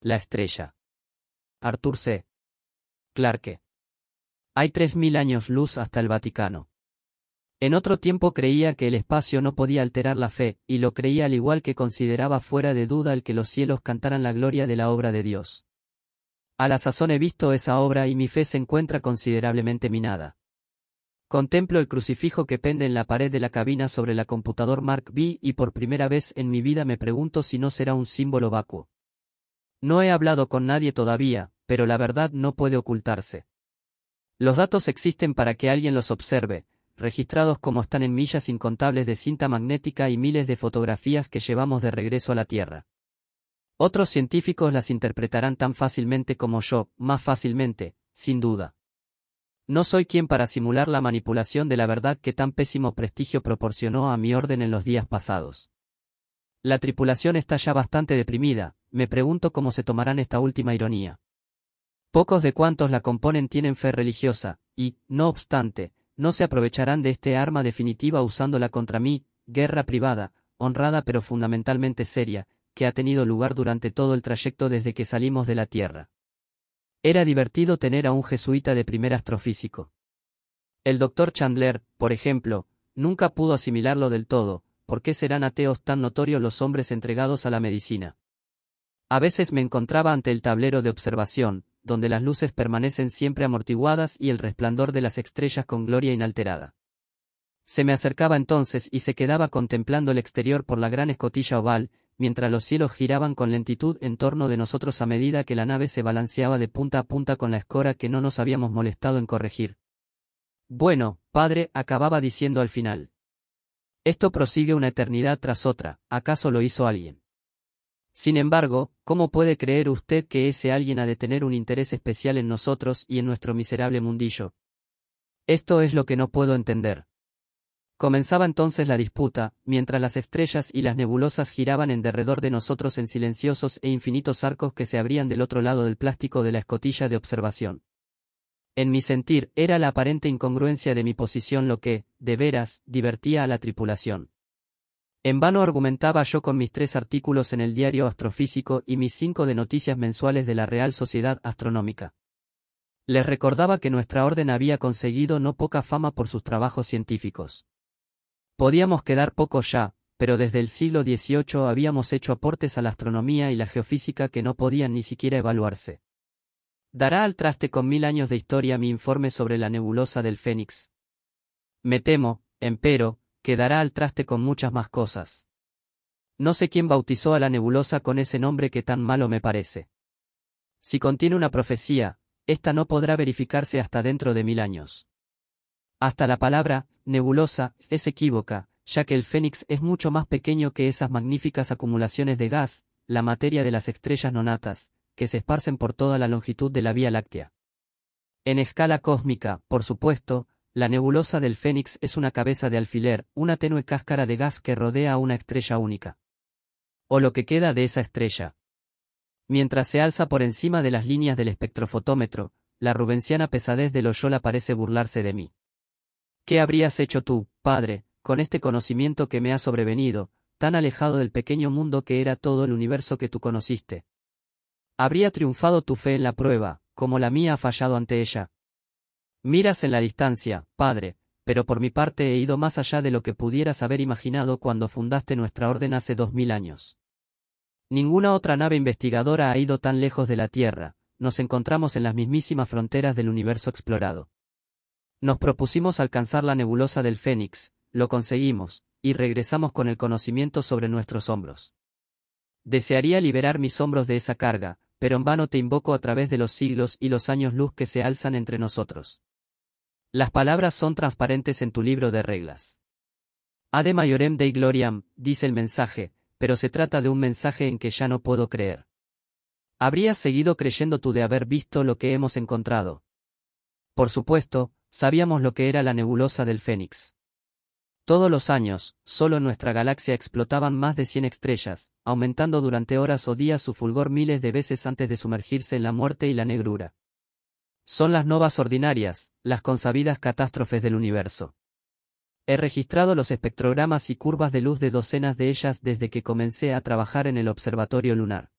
La estrella. Arthur C. Clarke. Hay 3.000 años luz hasta el Vaticano. En otro tiempo creía que el espacio no podía alterar la fe, y lo creía al igual que consideraba fuera de duda el que los cielos cantaran la gloria de la obra de Dios. A la sazón he visto esa obra y mi fe se encuentra considerablemente minada. Contemplo el crucifijo que pende en la pared de la cabina sobre la computador Mark V y por primera vez en mi vida me pregunto si no será un símbolo vacuo. No he hablado con nadie todavía, pero la verdad no puede ocultarse. Los datos existen para que alguien los observe, registrados como están en millas incontables de cinta magnética y miles de fotografías que llevamos de regreso a la Tierra. Otros científicos las interpretarán tan fácilmente como yo, más fácilmente, sin duda. No soy quien para simular la manipulación de la verdad que tan pésimo prestigio proporcionó a mi orden en los días pasados. La tripulación está ya bastante deprimida, me pregunto cómo se tomarán esta última ironía. Pocos de cuantos la componen tienen fe religiosa, y, no obstante, no se aprovecharán de este arma definitiva usándola contra mí, guerra privada, honrada pero fundamentalmente seria, que ha tenido lugar durante todo el trayecto desde que salimos de la Tierra. Era divertido tener a un jesuita de primer astrofísico. El doctor Chandler, por ejemplo, nunca pudo asimilarlo del todo, ¿por qué serán ateos tan notorios los hombres entregados a la medicina? A veces me encontraba ante el tablero de observación, donde las luces permanecen siempre amortiguadas y el resplandor de las estrellas con gloria inalterada. Se me acercaba entonces y se quedaba contemplando el exterior por la gran escotilla oval, mientras los cielos giraban con lentitud en torno de nosotros a medida que la nave se balanceaba de punta a punta con la escora que no nos habíamos molestado en corregir. Bueno, padre, acababa diciendo al final. Esto prosigue una eternidad tras otra, ¿acaso lo hizo alguien? Sin embargo, ¿cómo puede creer usted que ese alguien ha de tener un interés especial en nosotros y en nuestro miserable mundillo? Esto es lo que no puedo entender. Comenzaba entonces la disputa, mientras las estrellas y las nebulosas giraban en derredor de nosotros en silenciosos e infinitos arcos que se abrían del otro lado del plástico de la escotilla de observación. En mi sentir, era la aparente incongruencia de mi posición lo que, de veras, divertía a la tripulación. En vano argumentaba yo con mis tres artículos en el diario astrofísico y mis cinco de noticias mensuales de la Real Sociedad Astronómica. Les recordaba que nuestra orden había conseguido no poca fama por sus trabajos científicos. Podíamos quedar poco ya, pero desde el siglo XVIII habíamos hecho aportes a la astronomía y la geofísica que no podían ni siquiera evaluarse. Dará al traste con mil años de historia mi informe sobre la nebulosa del Fénix. Me temo, empero, quedará al traste con muchas más cosas. No sé quién bautizó a la nebulosa con ese nombre que tan malo me parece. Si contiene una profecía, esta no podrá verificarse hasta dentro de mil años. Hasta la palabra, nebulosa, es equívoca, ya que el Fénix es mucho más pequeño que esas magníficas acumulaciones de gas, la materia de las estrellas nonatas, que se esparcen por toda la longitud de la Vía Láctea. En escala cósmica, por supuesto, la nebulosa del Fénix es una cabeza de alfiler, una tenue cáscara de gas que rodea a una estrella única. O lo que queda de esa estrella. Mientras se alza por encima de las líneas del espectrofotómetro, la rubenciana pesadez de Loyola parece burlarse de mí. ¿Qué habrías hecho tú, padre, con este conocimiento que me ha sobrevenido, tan alejado del pequeño mundo que era todo el universo que tú conociste? ¿Habría triunfado tu fe en la prueba, como la mía ha fallado ante ella? Miras en la distancia, padre, pero por mi parte he ido más allá de lo que pudieras haber imaginado cuando fundaste nuestra orden hace dos mil años. Ninguna otra nave investigadora ha ido tan lejos de la Tierra, nos encontramos en las mismísimas fronteras del universo explorado. Nos propusimos alcanzar la nebulosa del Fénix, lo conseguimos, y regresamos con el conocimiento sobre nuestros hombros. Desearía liberar mis hombros de esa carga, pero en vano te invoco a través de los siglos y los años luz que se alzan entre nosotros. Las palabras son transparentes en tu libro de reglas. Ade maiorem Dei Gloriam, dice el mensaje, pero se trata de un mensaje en que ya no puedo creer. Habrías seguido creyendo tú de haber visto lo que hemos encontrado. Por supuesto, sabíamos lo que era la nebulosa del Fénix. Todos los años, solo en nuestra galaxia explotaban más de 100 estrellas, aumentando durante horas o días su fulgor miles de veces antes de sumergirse en la muerte y la negrura. Son las novas ordinarias, las consabidas catástrofes del universo. He registrado los espectrogramas y curvas de luz de docenas de ellas desde que comencé a trabajar en el observatorio lunar.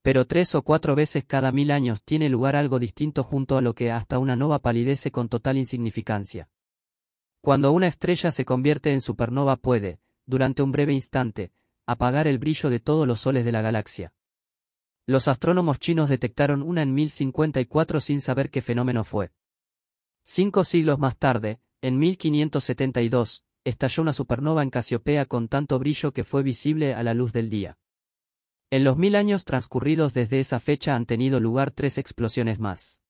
Pero tres o cuatro veces cada mil años tiene lugar algo distinto junto a lo que hasta una nova palidece con total insignificancia. Cuando una estrella se convierte en supernova puede, durante un breve instante, apagar el brillo de todos los soles de la galaxia. Los astrónomos chinos detectaron una en 1054 sin saber qué fenómeno fue. Cinco siglos más tarde, en 1572, estalló una supernova en Casiopea con tanto brillo que fue visible a la luz del día. En los mil años transcurridos desde esa fecha han tenido lugar tres explosiones más.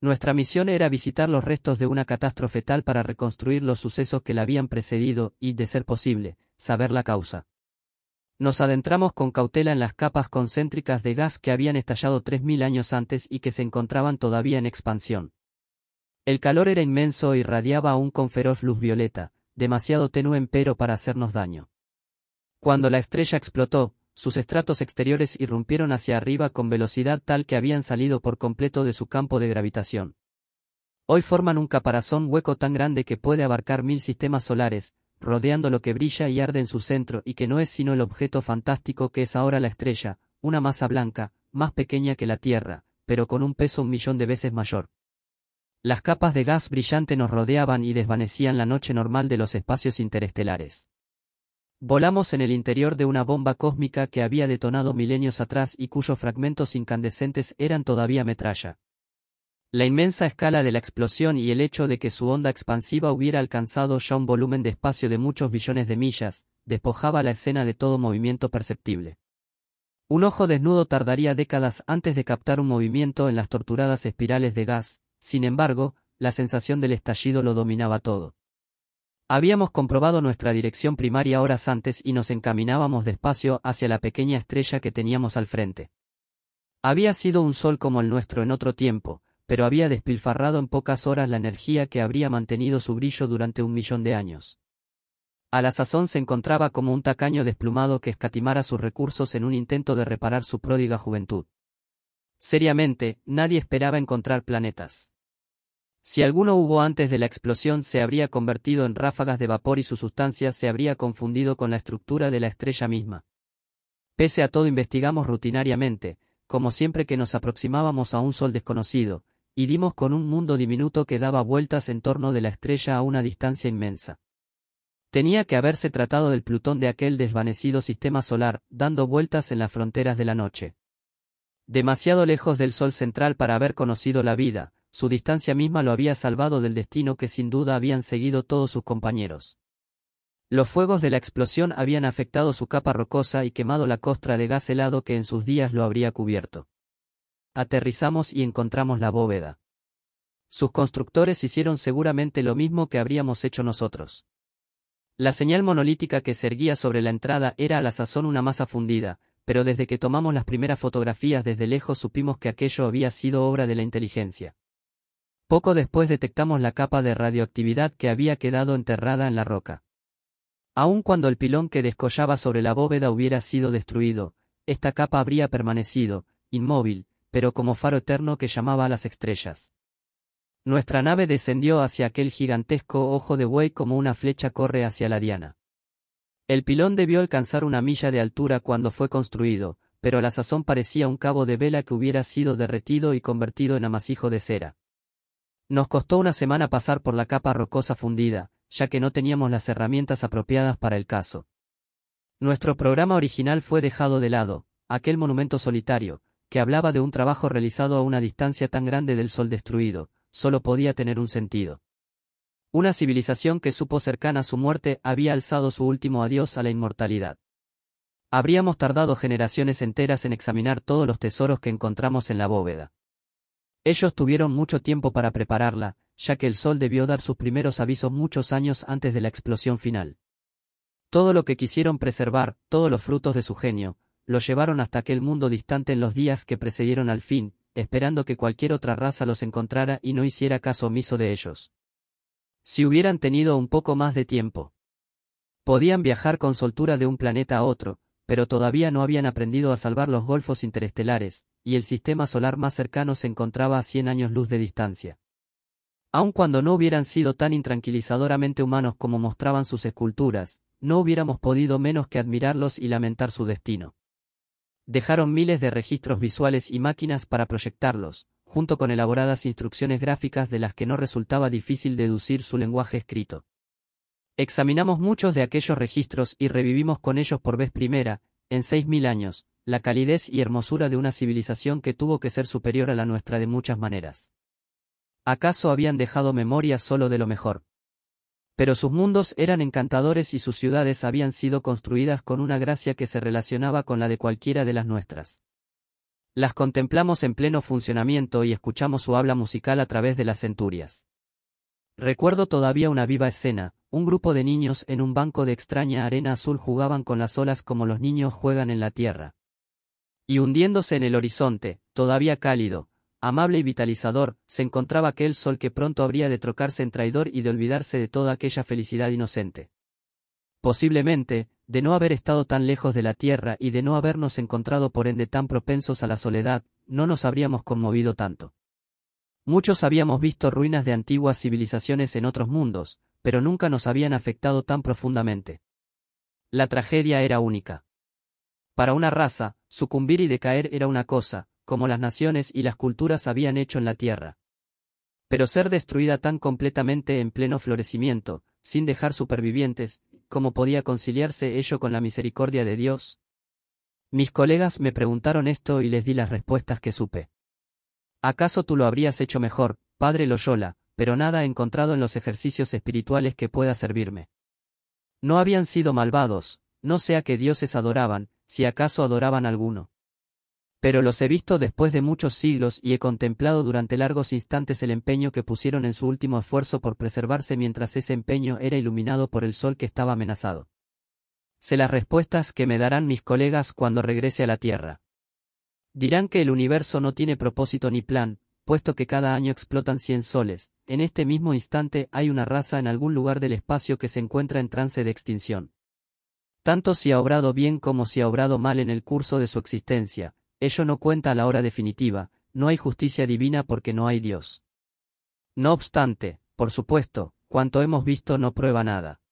Nuestra misión era visitar los restos de una catástrofe tal para reconstruir los sucesos que la habían precedido y, de ser posible, saber la causa. Nos adentramos con cautela en las capas concéntricas de gas que habían estallado 3.000 años antes y que se encontraban todavía en expansión. El calor era inmenso y radiaba aún con feroz luz violeta, demasiado tenue pero para hacernos daño. Cuando la estrella explotó, sus estratos exteriores irrumpieron hacia arriba con velocidad tal que habían salido por completo de su campo de gravitación. Hoy forman un caparazón hueco tan grande que puede abarcar mil sistemas solares, rodeando lo que brilla y arde en su centro y que no es sino el objeto fantástico que es ahora la estrella, una masa blanca, más pequeña que la Tierra, pero con un peso un millón de veces mayor. Las capas de gas brillante nos rodeaban y desvanecían la noche normal de los espacios interestelares. Volamos en el interior de una bomba cósmica que había detonado milenios atrás y cuyos fragmentos incandescentes eran todavía metralla. La inmensa escala de la explosión y el hecho de que su onda expansiva hubiera alcanzado ya un volumen de espacio de muchos billones de millas, despojaba la escena de todo movimiento perceptible. Un ojo desnudo tardaría décadas antes de captar un movimiento en las torturadas espirales de gas, sin embargo, la sensación del estallido lo dominaba todo. Habíamos comprobado nuestra dirección primaria horas antes y nos encaminábamos despacio hacia la pequeña estrella que teníamos al frente. Había sido un sol como el nuestro en otro tiempo, pero había despilfarrado en pocas horas la energía que habría mantenido su brillo durante un millón de años. A la sazón se encontraba como un tacaño desplumado que escatimara sus recursos en un intento de reparar su pródiga juventud. Seriamente, nadie esperaba encontrar planetas. Si alguno hubo antes de la explosión se habría convertido en ráfagas de vapor y su sustancia se habría confundido con la estructura de la estrella misma. Pese a todo investigamos rutinariamente, como siempre que nos aproximábamos a un sol desconocido, y dimos con un mundo diminuto que daba vueltas en torno de la estrella a una distancia inmensa. Tenía que haberse tratado del Plutón de aquel desvanecido sistema solar, dando vueltas en las fronteras de la noche. Demasiado lejos del Sol central para haber conocido la vida, su distancia misma lo había salvado del destino que sin duda habían seguido todos sus compañeros. Los fuegos de la explosión habían afectado su capa rocosa y quemado la costra de gas helado que en sus días lo habría cubierto. Aterrizamos y encontramos la bóveda. Sus constructores hicieron seguramente lo mismo que habríamos hecho nosotros. La señal monolítica que se erguía sobre la entrada era a la sazón una masa fundida, pero desde que tomamos las primeras fotografías desde lejos supimos que aquello había sido obra de la inteligencia. Poco después detectamos la capa de radioactividad que había quedado enterrada en la roca. Aun cuando el pilón que descollaba sobre la bóveda hubiera sido destruido, esta capa habría permanecido, inmóvil, pero como faro eterno que llamaba a las estrellas. Nuestra nave descendió hacia aquel gigantesco ojo de buey como una flecha corre hacia la diana. El pilón debió alcanzar una milla de altura cuando fue construido, pero a la sazón parecía un cabo de vela que hubiera sido derretido y convertido en amasijo de cera. Nos costó una semana pasar por la capa rocosa fundida, ya que no teníamos las herramientas apropiadas para el caso. Nuestro programa original fue dejado de lado, aquel monumento solitario, que hablaba de un trabajo realizado a una distancia tan grande del Sol destruido, solo podía tener un sentido. Una civilización que supo cercana a su muerte había alzado su último adiós a la inmortalidad. Habríamos tardado generaciones enteras en examinar todos los tesoros que encontramos en la bóveda. Ellos tuvieron mucho tiempo para prepararla, ya que el Sol debió dar sus primeros avisos muchos años antes de la explosión final. Todo lo que quisieron preservar, todos los frutos de su genio, lo llevaron hasta aquel mundo distante en los días que precedieron al fin, esperando que cualquier otra raza los encontrara y no hiciera caso omiso de ellos. Si hubieran tenido un poco más de tiempo. Podían viajar con soltura de un planeta a otro, pero todavía no habían aprendido a salvar los golfos interestelares, y el sistema solar más cercano se encontraba a 100 años luz de distancia. Aun cuando no hubieran sido tan intranquilizadoramente humanos como mostraban sus esculturas, no hubiéramos podido menos que admirarlos y lamentar su destino. Dejaron miles de registros visuales y máquinas para proyectarlos, junto con elaboradas instrucciones gráficas de las que no resultaba difícil deducir su lenguaje escrito. Examinamos muchos de aquellos registros y revivimos con ellos por vez primera, en seis mil años, la calidez y hermosura de una civilización que tuvo que ser superior a la nuestra de muchas maneras. ¿Acaso habían dejado memoria solo de lo mejor? Pero sus mundos eran encantadores y sus ciudades habían sido construidas con una gracia que se relacionaba con la de cualquiera de las nuestras. Las contemplamos en pleno funcionamiento y escuchamos su habla musical a través de las centurias. Recuerdo todavía una viva escena, un grupo de niños en un banco de extraña arena azul jugaban con las olas como los niños juegan en la tierra. Y hundiéndose en el horizonte, todavía cálido, amable y vitalizador, se encontraba aquel sol que pronto habría de trocarse en traidor y de olvidarse de toda aquella felicidad inocente. Posiblemente, de no haber estado tan lejos de la tierra y de no habernos encontrado por ende tan propensos a la soledad, no nos habríamos conmovido tanto. Muchos habíamos visto ruinas de antiguas civilizaciones en otros mundos, pero nunca nos habían afectado tan profundamente. La tragedia era única. Para una raza, sucumbir y decaer era una cosa, como las naciones y las culturas habían hecho en la tierra. Pero ser destruida tan completamente en pleno florecimiento, sin dejar supervivientes, ¿cómo podía conciliarse ello con la misericordia de Dios? Mis colegas me preguntaron esto y les di las respuestas que supe. ¿Acaso tú lo habrías hecho mejor, padre Loyola, pero nada he encontrado en los ejercicios espirituales que pueda servirme? No habían sido malvados, no sea que dioses adoraban, si acaso adoraban alguno pero los he visto después de muchos siglos y he contemplado durante largos instantes el empeño que pusieron en su último esfuerzo por preservarse mientras ese empeño era iluminado por el sol que estaba amenazado. Sé las respuestas que me darán mis colegas cuando regrese a la Tierra. Dirán que el universo no tiene propósito ni plan, puesto que cada año explotan 100 soles, en este mismo instante hay una raza en algún lugar del espacio que se encuentra en trance de extinción. Tanto si ha obrado bien como si ha obrado mal en el curso de su existencia, Ello no cuenta a la hora definitiva, no hay justicia divina porque no hay Dios. No obstante, por supuesto, cuanto hemos visto no prueba nada.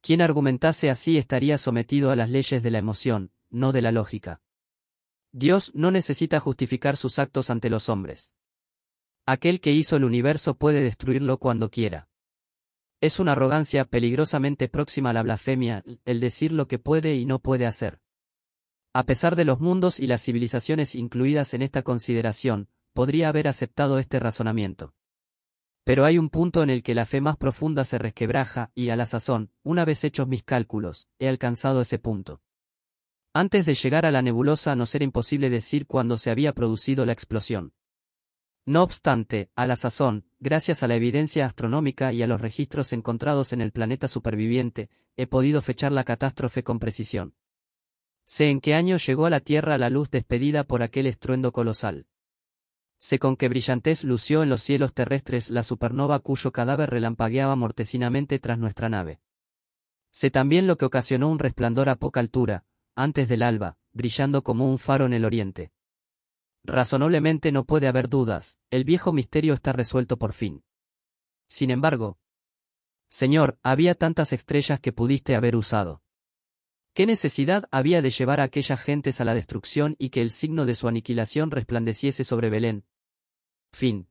Quien argumentase así estaría sometido a las leyes de la emoción, no de la lógica. Dios no necesita justificar sus actos ante los hombres. Aquel que hizo el universo puede destruirlo cuando quiera. Es una arrogancia peligrosamente próxima a la blasfemia el decir lo que puede y no puede hacer. A pesar de los mundos y las civilizaciones incluidas en esta consideración, podría haber aceptado este razonamiento. Pero hay un punto en el que la fe más profunda se resquebraja, y a la sazón, una vez hechos mis cálculos, he alcanzado ese punto. Antes de llegar a la nebulosa no era imposible decir cuándo se había producido la explosión. No obstante, a la sazón, gracias a la evidencia astronómica y a los registros encontrados en el planeta superviviente, he podido fechar la catástrofe con precisión. Sé en qué año llegó a la tierra la luz despedida por aquel estruendo colosal. Sé con qué brillantez lució en los cielos terrestres la supernova cuyo cadáver relampagueaba mortecinamente tras nuestra nave. Sé también lo que ocasionó un resplandor a poca altura, antes del alba, brillando como un faro en el oriente. Razonablemente no puede haber dudas, el viejo misterio está resuelto por fin. Sin embargo, Señor, había tantas estrellas que pudiste haber usado. ¿Qué necesidad había de llevar a aquellas gentes a la destrucción y que el signo de su aniquilación resplandeciese sobre Belén? Fin.